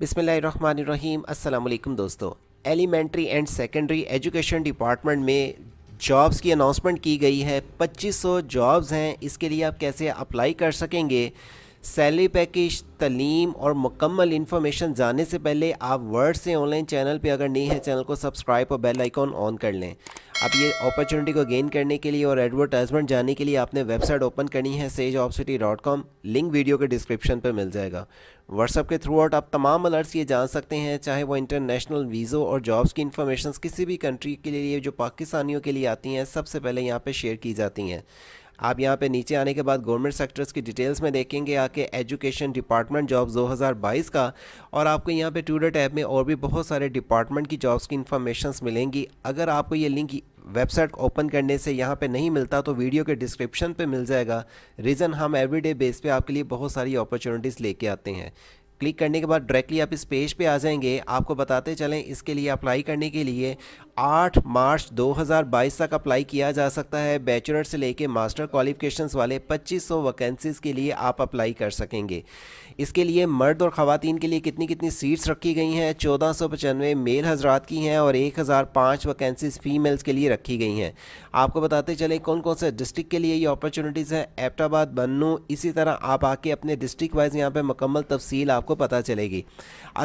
बिसमीम अल्लाम दोस्तों elementary and secondary education department में जॉब्स की अनाउंसमेंट की गई है 2500 जॉब्स हैं इसके लिए आप कैसे अप्लाई कर सकेंगे सैलरी पैकेज तलीम और मुकम्मल इन्फॉर्मेशन जाने से पहले आप वर्ड से ऑनलाइन चैनल पे अगर नहीं है चैनल को सब्सक्राइब और बेल आइकॉन ऑन कर लें अब ये अपॉर्चुनिटी को गेन करने के लिए और एडवर्टाइजमेंट जाने के लिए आपने वेबसाइट ओपन करनी है सेज ऑफ city dot com link video के डिस्क्रिप्शन पर मिल जाएगा व्हाट्सअप के थ्रू आउट आप तमाम अलर्ट्स ये जान सकते हैं चाहे वो इंटरनेशनल वीज़ो और जॉब्स की इन्फॉर्मेशन किसी भी कंट्री के लिए जो पाकिस्तानियों के लिए आती हैं सबसे पहले यहाँ पर शेयर की जाती हैं आप यहाँ पे नीचे आने के बाद गवर्नमेंट सेक्टर्स की डिटेल्स में देखेंगे आके एजुकेशन डिपार्टमेंट जॉब्स 2022 का और आपको यहाँ पे ट्यूडर टैब में और भी बहुत सारे डिपार्टमेंट की जॉब्स की इन्फॉर्मेशन मिलेंगी अगर आपको ये लिंक वेबसाइट ओपन करने से यहाँ पे नहीं मिलता तो वीडियो के डिस्क्रिप्शन पे मिल जाएगा रीज़न हम एवरीडे बेस पे आपके लिए बहुत सारी अपॉर्चुनिटीज़ लेके आते हैं क्लिक करने के बाद डायरेक्टली आप इस पेज पे आ जाएंगे आपको बताते चलें इसके लिए अप्लाई करने के लिए 8 मार्च 2022 तक अप्लाई किया जा सकता है बैचलर से लेके मास्टर क्वालिफिकेशंस वाले 2500 वैकेंसीज़ के लिए आप अप्लाई कर सकेंगे इसके लिए मर्द और ख़वान के लिए कितनी कितनी सीट्स रखी गई हैं चौदह सौ पचानवे मेल हजरात की हैं और एक हज़ार पाँच वैकेंसीज़ फ़ीमेल्स के लिए रखी गई हैं आपको बताते चले कौन कौन से डिस्ट्रिक्ट के लिए ये अपॉर्चुनिटीज़ हैं एबटाबाद बन्नू इसी तरह आप आके अपने डिस्ट्रिक्ट वाइज यहाँ पर मुकम्मल तफसील आपको पता चलेगी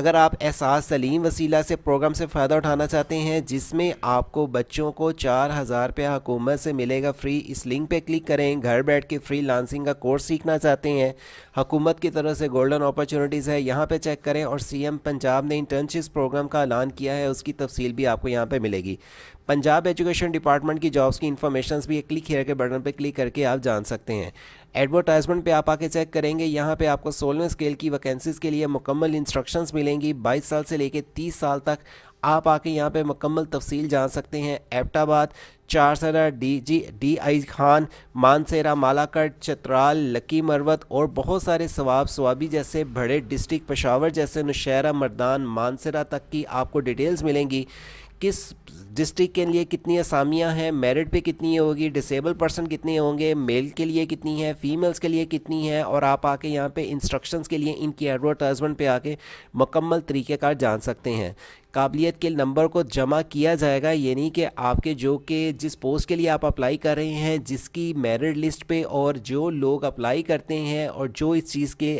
अगर आप एहसास सलीम वसीला से प्रोग्राम से फ़ायदा उठाना चाहते हैं जिसमें में आपको बच्चों को चार हज़ार रुपया हुकूमत से मिलेगा फ्री इस लिंक पे क्लिक करें घर बैठ के फ्री लांसिंग का कोर्स सीखना चाहते हैं हुकूमत की तरफ से गोल्डन अपॉर्चुनिटीज़ है यहाँ पे चेक करें और सीएम पंजाब ने इंटर्नशिप प्रोग्राम का ऐलान किया है उसकी तफसील भी आपको यहाँ पर मिलेगी पंजाब एजुकेशन डिपार्टमेंट की जॉब्स की इन्फॉर्मेशन भी क्लिक हेयर के बटन पर क्लिक करके आप जान सकते हैं एडवर्टाइजमेंट पे आप आके चेक करेंगे यहाँ पे आपको सोलह स्केल की वैकेंसीज़ के लिए मुकम्मल इंस्ट्रक्शंस मिलेंगी 22 साल से लेके 30 साल तक आप आके यहाँ पे मकम्मल तफसील जान सकते हैं Abbottabad Charsadda D G D I Khan Mansehra Malakand Chitral Lakki Marwat और बहुत सारे सवाब सवाबी जैसे बड़े डिस्ट्रिक्ट पशावर जैसे नौशहरा मर्दान मानसेरा तक की आपको डिटेल्स मिलेंगी किस डिस्ट्रिक्ट के लिए कितनी असामियाँ हैं मेरिट पे कितनी होगी डिसेबल पर्सन कितने होंगे मेल के लिए कितनी है फीमेल्स के लिए कितनी है और आप आके यहाँ पे इंस्ट्रक्शंस के लिए इनकी एडवर्टाइजमेंट पे आके मुकम्मल तरीक़ेकार जान सकते हैं काबिलियत के नंबर को जमा किया जाएगा यानी कि आपके जो कि जिस पोस्ट के लिए आप अप्लाई कर रहे हैं जिसकी मेरिट लिस्ट पे और जो लोग अप्लाई करते हैं और जो इस चीज़ के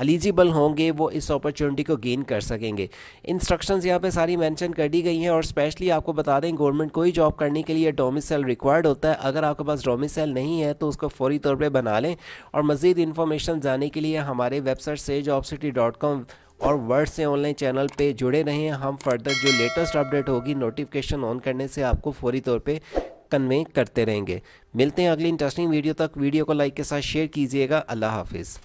एलिजिबल होंगे वो इस अपॉर्चुनिटी को गेन कर सकेंगे इंस्ट्रक्शंस यहाँ पे सारी मेंशन कर दी गई हैं और स्पेशली आपको बता दें गवर्नमेंट कोई जॉब करने के लिए डोमिसल रिक्वायर्ड होता है अगर आपके पास डोमिसल नहीं है तो उसको फौरी तौर पर बना लें और मज़ीद इन्फॉर्मेशन जाने के लिए हमारे वेबसाइट से जॉब सिटी डॉट कॉम और वर्ड से ऑनलाइन चैनल पे जुड़े रहें हम फर्दर जो लेटेस्ट अपडेट होगी नोटिफिकेशन ऑन करने से आपको फौरी तौर पे कन्वे करते रहेंगे मिलते हैं अगली इंटरेस्टिंग वीडियो तक वीडियो को लाइक के साथ शेयर कीजिएगा अल्लाह हाफिज़